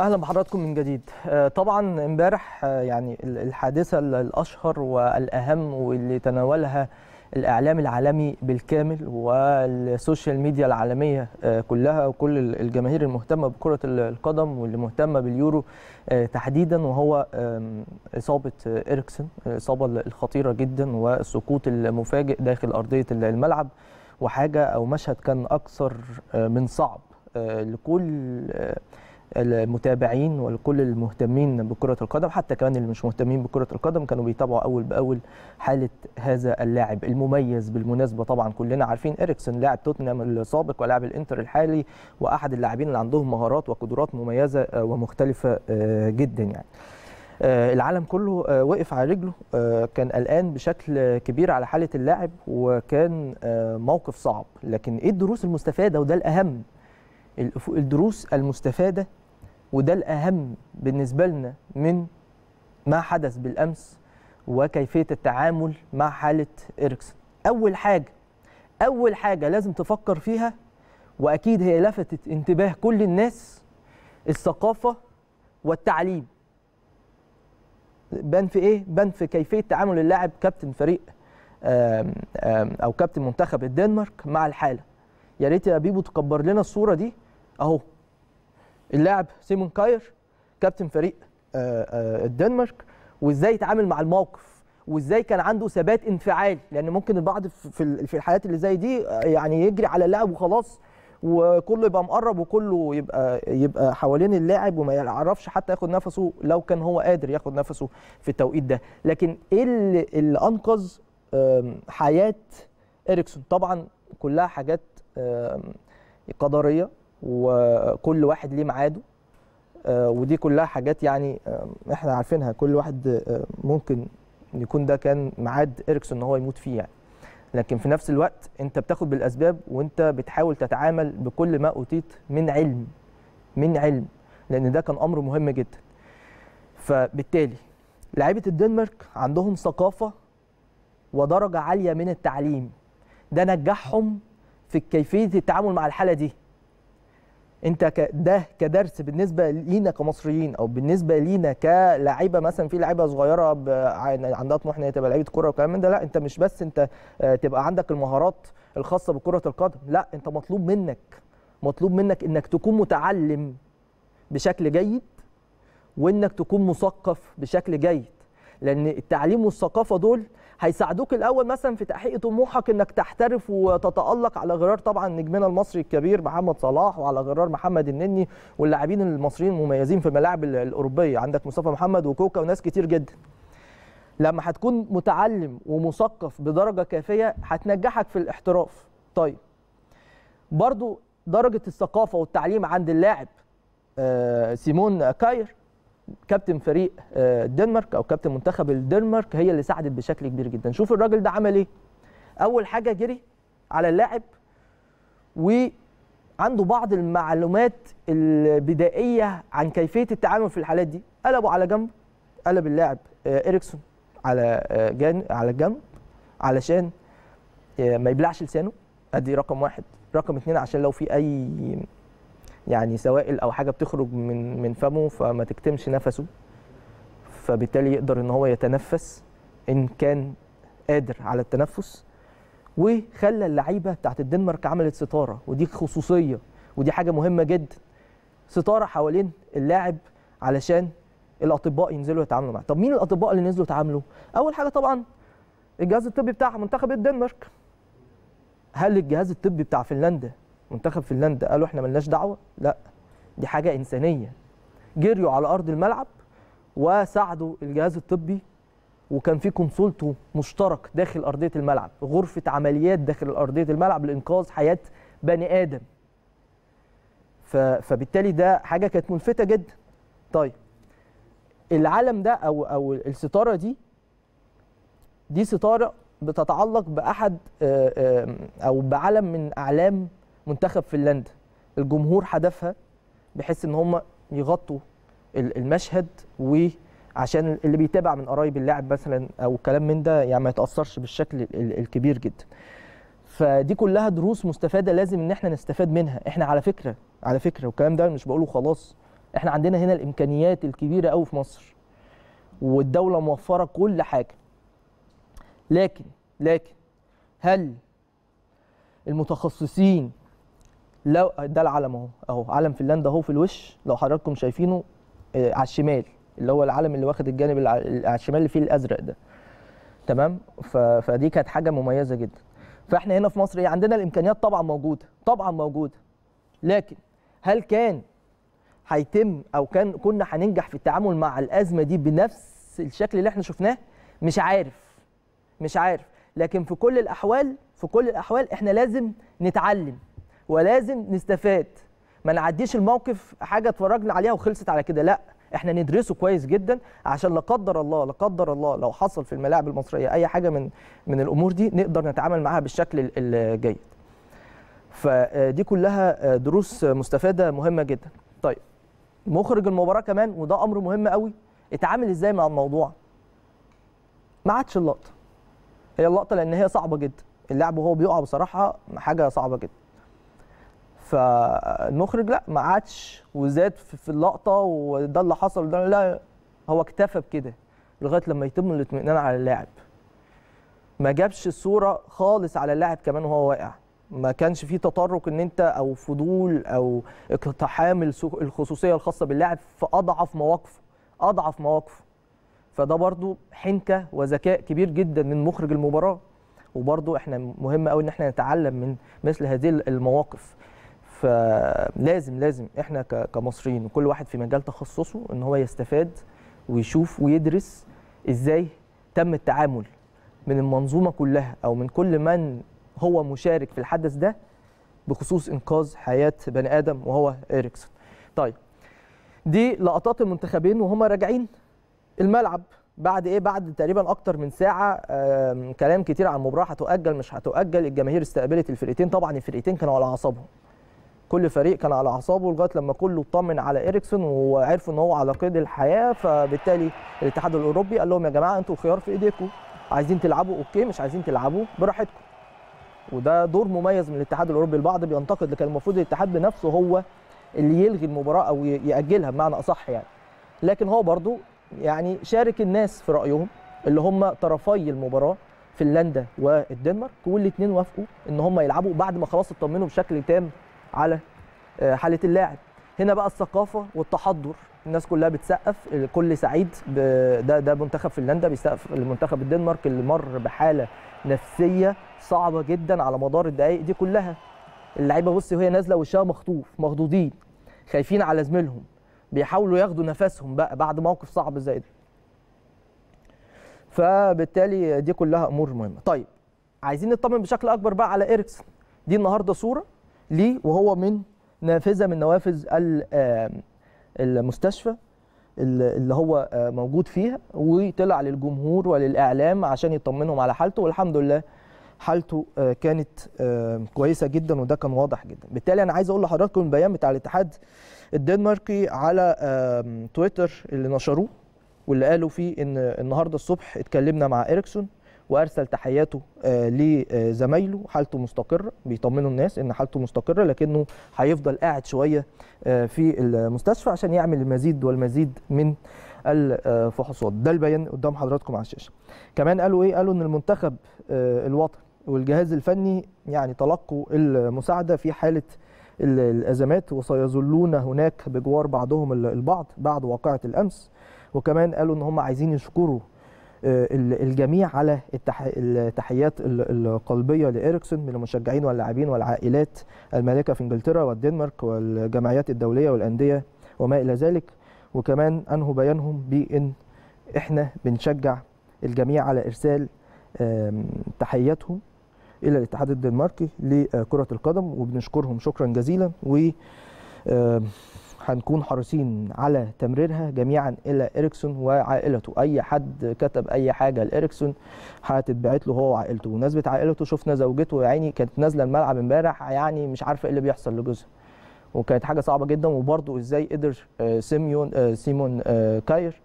اهلا بحضراتكم من جديد آه، طبعا امبارح آه، يعني الحادثه الاشهر والاهم واللي تناولها الاعلام العالمي بالكامل والسوشيال ميديا العالميه آه، كلها وكل الجماهير المهتمه بكره القدم واللي مهتمه باليورو تحديدا وهو اصابه اريكسن الاصابه الخطيره جدا والسقوط المفاجئ داخل ارضيه الملعب وحاجه او مشهد كان اكثر من صعب لكل المتابعين ولكل المهتمين بكرة القدم حتى كمان اللي مش مهتمين بكرة القدم كانوا بيتابعوا أول بأول حالة هذا اللاعب المميز بالمناسبة طبعا كلنا عارفين إريكسون لاعب توتنهام السابق ولاعب الإنتر الحالي وأحد اللاعبين اللي عندهم مهارات وقدرات مميزة آه، ومختلفة آه، جدا يعني آه، العالم كله وقف على رجله كان قلقان بشكل كبير على حالة اللاعب وكان موقف صعب لكن إيه الدروس المستفادة وده الأهم الدروس المستفادة وده الأهم بالنسبة لنا من ما حدث بالأمس وكيفية التعامل مع حالة إيركسون أول حاجة أول حاجة لازم تفكر فيها وأكيد هي لفتت انتباه كل الناس الثقافة والتعليم بان في إيه؟ بان في كيفية تعامل اللاعب كابتن فريق أو كابتن منتخب الدنمارك مع الحالة يا ريت يا بيبو تكبر لنا الصورة دي أهو اللاعب سيمون كاير كابتن فريق آه، آه، الدنمارك وازاي يتعامل مع الموقف وازاي كان عنده ثبات انفعالي لان ممكن البعض في في الحالات اللي زي دي آه، يعني يجري على اللاعب وخلاص وكله يبقى مقرب وكله يبقى يبقى حوالين اللاعب وما يعرفش حتى ياخد نفسه لو كان هو قادر ياخد نفسه في التوقيت ده لكن ايه اللي, اللي انقذ حياه اريكسون طبعا كلها حاجات قدريه وكل واحد ليه ميعاده آه، ودي كلها حاجات يعني آه، احنا عارفينها كل واحد آه، ممكن يكون ده كان ميعاد اريكسون ان هو يموت فيه يعني لكن في نفس الوقت انت بتاخد بالاسباب وانت بتحاول تتعامل بكل ما اوتيت من علم من علم لان ده كان امر مهم جدا فبالتالي لعيبه الدنمارك عندهم ثقافه ودرجه عاليه من التعليم ده نجحهم في كيفيه التعامل مع الحاله دي انت ده كدرس بالنسبه لينا كمصريين او بالنسبه لينا كلاعيبه مثلا في لعيبه صغيره عندها طموح ان هي تبقى لعيبه كوره والكلام من ده لا انت مش بس انت آه، تبقى عندك المهارات الخاصه بكره القدم لا انت مطلوب منك مطلوب منك انك تكون متعلم بشكل جيد وانك تكون مثقف بشكل جيد لان التعليم والثقافه دول هيساعدوك الاول مثلا في تحقيق طموحك انك تحترف وتتالق على غرار طبعا نجمنا المصري الكبير محمد صلاح وعلى غرار محمد النني واللاعبين المصريين المميزين في الملاعب الاوروبيه عندك مصطفى محمد وكوكا وناس كتير جدا لما هتكون متعلم ومثقف بدرجه كافيه هتنجحك في الاحتراف طيب برضو درجه الثقافه والتعليم عند اللاعب آه، سيمون كاير كابتن فريق الدنمارك آه، او كابتن منتخب الدنمارك هي اللي ساعدت بشكل كبير جدا شوف الراجل ده عمل ايه اول حاجه جري على اللاعب وعنده بعض المعلومات البدائيه عن كيفيه التعامل في الحالات دي قلبه على جنب قلب اللاعب آه، اريكسون على آه، جان على الجنب علشان ما يبلعش لسانه ادي رقم واحد رقم اثنين عشان لو في اي يعني سوائل او حاجه بتخرج من من فمه فما تكتمش نفسه فبالتالي يقدر ان هو يتنفس ان كان قادر على التنفس وخلى اللعيبه بتاعت الدنمارك عملت ستاره ودي خصوصيه ودي حاجه مهمه جدا ستاره حوالين اللاعب علشان الاطباء ينزلوا يتعاملوا معاه طب مين الاطباء اللي نزلوا يتعاملوا اول حاجه طبعا الجهاز الطبي بتاع منتخب الدنمارك هل الجهاز الطبي بتاع فنلندا منتخب فنلندا قالوا احنا ملناش دعوه لا دي حاجه انسانيه جريوا على ارض الملعب وساعدوا الجهاز الطبي وكان في كونسولتو مشترك داخل ارضيه الملعب غرفه عمليات داخل ارضيه الملعب لانقاذ حياه بني ادم فبالتالي ده حاجه كانت ملفته جدا طيب العلم ده او او الستاره دي دي ستاره بتتعلق باحد آه، او بعلم من اعلام منتخب فنلندا الجمهور حدفها بحيث ان هم يغطوا المشهد وعشان اللي بيتابع من قرايب اللاعب مثلا او كلام من ده يعني ما يتاثرش بالشكل الكبير جدا فدي كلها دروس مستفاده لازم ان احنا نستفاد منها احنا على فكره على فكره والكلام ده مش بقوله خلاص احنا عندنا هنا الامكانيات الكبيره قوي في مصر والدوله موفره كل حاجه لكن لكن هل المتخصصين لو ده العلم اهو اهو علم فنلندا اهو في الوش لو حضراتكم شايفينه آه على الشمال اللي هو العلم اللي واخد الجانب على الشمال اللي فيه الازرق ده تمام فدي كانت حاجه مميزه جدا فاحنا هنا في مصر ايه عندنا الامكانيات طبعا موجوده طبعا موجوده لكن هل كان هيتم او كان كنا هننجح في التعامل مع الازمه دي بنفس الشكل اللي احنا شفناه مش عارف مش عارف لكن في كل الاحوال في كل الاحوال احنا لازم نتعلم ولازم نستفاد ما نعديش الموقف حاجه اتفرجنا عليها وخلصت على كده لا احنا ندرسه كويس جدا عشان لا قدر الله لا قدر الله لو حصل في الملاعب المصريه اي حاجه من من الامور دي نقدر نتعامل معاها بالشكل الجيد. فدي آه، كلها آه، دروس مستفاده مهمه جدا. طيب مخرج المباراه كمان وده امر مهم قوي اتعامل ازاي مع الموضوع؟ ما عادش اللقطه. هي اللقطه لان هي صعبه جدا، اللعب وهو بيقع بصراحه حاجه صعبه جدا. فالمخرج لا ما عادش وزاد في اللقطه وده اللي حصل ده لا هو اكتفى بكده لغايه لما يتم الاطمئنان على اللاعب ما جابش الصوره خالص على اللاعب كمان وهو واقع ما كانش فيه تطرق ان انت او فضول او اقتحام الخصوصيه الخاصه باللاعب في اضعف مواقفه اضعف مواقفه فده برضو حنكه وذكاء كبير جدا من مخرج المباراه وبرضو احنا مهم قوي ان احنا نتعلم من مثل هذه المواقف فلازم لازم احنا كمصريين وكل واحد في مجال تخصصه ان هو يستفاد ويشوف ويدرس ازاي تم التعامل من المنظومه كلها او من كل من هو مشارك في الحدث ده بخصوص انقاذ حياه بني ادم وهو اريكسون. طيب دي لقطات المنتخبين وهم راجعين الملعب بعد ايه بعد تقريبا اكتر من ساعه كلام كتير عن المباراه هتؤجل مش هتؤجل الجماهير استقبلت الفرقتين طبعا الفرقتين كانوا على اعصابهم كل فريق كان على اعصابه لغايه لما كله اطمن على اريكسون وعرف ان هو على قيد الحياه فبالتالي الاتحاد الاوروبي قال لهم يا جماعه انتوا الخيار في ايديكم عايزين تلعبوا اوكي مش عايزين تلعبوا براحتكم وده دور مميز من الاتحاد الاوروبي البعض بينتقد لكن المفروض الاتحاد بنفسه هو اللي يلغي المباراه او ياجلها بمعنى اصح يعني لكن هو برضو يعني شارك الناس في رايهم اللي هم طرفي المباراه فنلندا والدنمارك والاثنين وافقوا ان هم يلعبوا بعد ما خلاص اطمنوا بشكل تام على آه، حاله اللاعب هنا بقى الثقافه والتحضر الناس كلها بتسقف الكل سعيد ده ده منتخب فنلندا بيسقف المنتخب الدنمارك اللي مر بحاله نفسيه صعبه جدا على مدار الدقائق دي كلها اللعيبه بص وهي نازله وشها مخطوف مخضوضين خايفين على زميلهم بيحاولوا ياخدوا نفسهم بقى بعد موقف صعب زي ده فبالتالي دي كلها امور مهمه طيب عايزين نطمن بشكل اكبر بقى على ايركسن دي النهارده صوره ليه وهو من نافذه من نوافذ المستشفى اللي هو آه، موجود فيها وطلع للجمهور وللاعلام عشان يطمنهم على حالته والحمد لله حالته آه، كانت كويسه جدا وده كان واضح جدا بالتالي انا عايز اقول لحضراتكم البيان بتاع الاتحاد الدنماركي على تويتر اللي نشروه واللي قالوا فيه ان النهارده الصبح اتكلمنا مع اريكسون وارسل تحياته آه، لزمايله حالته مستقره بيطمنوا الناس ان حالته مستقره لكنه هيفضل قاعد شويه آه، في المستشفى عشان يعمل المزيد والمزيد من الفحوصات ده البيان قدام حضراتكم على الشاشه كمان قالوا ايه قالوا ان المنتخب آه، الوطني والجهاز الفني يعني تلقوا المساعده في حاله الازمات وسيظلون هناك بجوار بعضهم البعض بعد واقعه الامس وكمان قالوا ان هم عايزين يشكروا آه، الجميع على التحيات القلبيه لإيريكسون من المشجعين واللاعبين والعائلات المالكه في انجلترا والدنمارك والجمعيات الدوليه والانديه وما الى ذلك وكمان انهوا بيانهم بان احنا بنشجع الجميع على ارسال تحياتهم الى الاتحاد الدنماركي لكره القدم وبنشكرهم شكرا جزيلا و هنكون حريصين على تمريرها جميعا الى اريكسون وعائلته اي حد كتب اي حاجه لاريكسون هتتبعت له هو وعائلته بمناسبه عائلته شفنا زوجته يا عيني كانت نازله الملعب امبارح يعني مش عارفه ايه اللي بيحصل لجوزها وكانت حاجه صعبه جدا وبرده ازاي قدر آه، سيميون آه، سيمون آه، كاير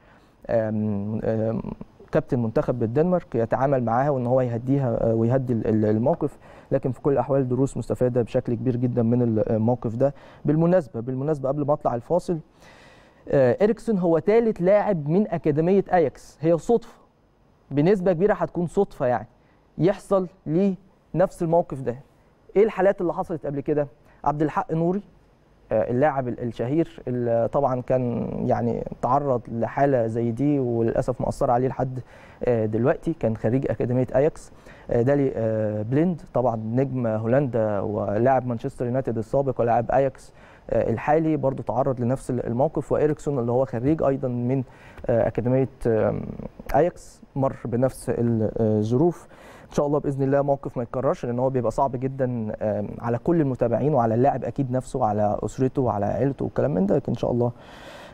كابتن منتخب الدنمارك يتعامل معاها وان هو يهديها آه، ويهدي الموقف لكن في كل الاحوال دروس مستفاده بشكل كبير جدا من الموقف ده بالمناسبه بالمناسبه قبل ما اطلع الفاصل آه، اريكسون هو ثالث لاعب من اكاديميه اياكس هي صدفه بنسبه كبيره هتكون صدفه يعني يحصل ليه نفس الموقف ده ايه الحالات اللي حصلت قبل كده عبد الحق نوري آه، اللاعب الشهير اللي طبعا كان يعني تعرض لحاله زي دي وللاسف مأثر عليه لحد آه، دلوقتي كان خريج اكاديميه اياكس دالي بليند طبعا نجم هولندا ولاعب مانشستر يونايتد السابق ولاعب اياكس آه، الحالي برضه تعرض لنفس الموقف وإيريكسون اللي هو خريج أيضا من أكاديمية أياكس مر بنفس الظروف شاء الله باذن الله موقف ما يتكررش لان هو بيبقى صعب جدا على كل المتابعين وعلى اللاعب اكيد نفسه على اسرته وعلى عيلته والكلام من ده لكن ان شاء الله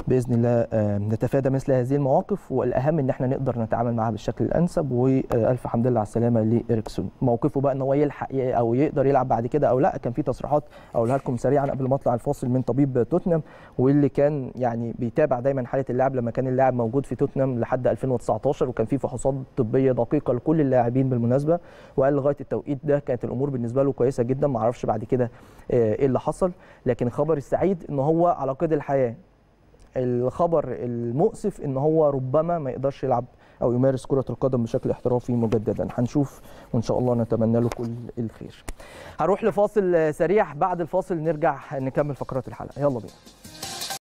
باذن الله نتفادى مثل هذه المواقف والاهم ان احنا نقدر نتعامل معها بالشكل الانسب والف حمد لله على السلامه لاريكسون موقفه بقى ان هو يلحق او يقدر يلعب بعد كده او لا كان في تصريحات اقولها لكم سريعا قبل ما اطلع الفاصل من طبيب توتنهام واللي كان يعني بيتابع دايما حاله اللاعب لما كان اللاعب موجود في توتنهام لحد 2019 وكان في فحوصات طبيه دقيقه لكل اللاعبين بالمناسبه وقال لغايه التوقيت ده كانت الامور بالنسبه له كويسه جدا ما اعرفش بعد كده آه، ايه اللي حصل لكن الخبر السعيد ان هو على قيد الحياه الخبر المؤسف ان هو ربما ما يقدرش يلعب او يمارس كره القدم بشكل احترافي مجددا هنشوف وان شاء الله نتمنى له كل الخير هروح لفاصل سريع بعد الفاصل نرجع نكمل فقرات الحلقه يلا بينا